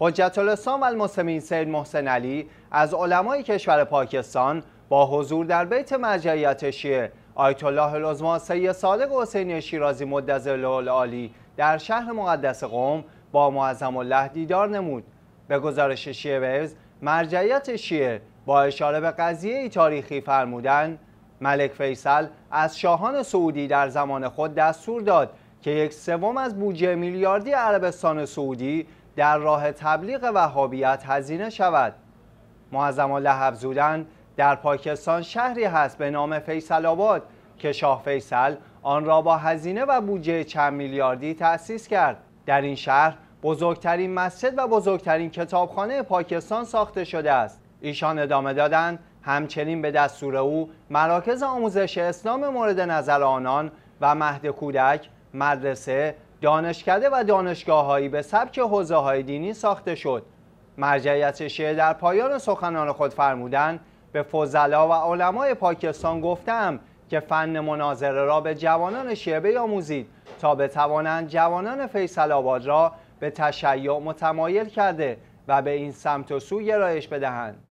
حجت الاسلام و المسلمین سید محسن علی از علمای کشور پاکستان با حضور در بیت مرجعیت شیعه آیت الله العظما سید صادق حسینی شیرازی مدظل العالی در شهر مقدس قوم با معظم الله دیدار نمود به گزارش شیعه ووز مرجعیت شیعه با اشاره به قضیه تاریخی فرمودند ملک فیصل از شاهان سعودی در زمان خود دستور داد که یک سوم از بودجه میلیاردی عربستان سعودی در راه تبلیغ وهابیت هزینه شود معظم الله افزودند در پاکستان شهری هست به نام فیصل آباد که شاه فیصل آن را با هزینه و بودجه چند میلیاردی تأسیس کرد در این شهر بزرگترین مسجد و بزرگترین کتابخانه پاکستان ساخته شده است ایشان ادامه دادند همچنین به دستور او مراکز آموزش اسلام مورد نظر آنان و مهد کودک مدرسه دانشکده و دانشگاههایی به سبک حوزه های دینی ساخته شد مرجعیت شیعه در پایان سخنان خود فرمودن به فضلا و علمای پاکستان گفتم که فن مناظره را به جوانان شیعه بیاموزید تا بتوانند جوانان فیصل آباد را به تشیع متمایل کرده و به این سمت و سو گرایش بدهند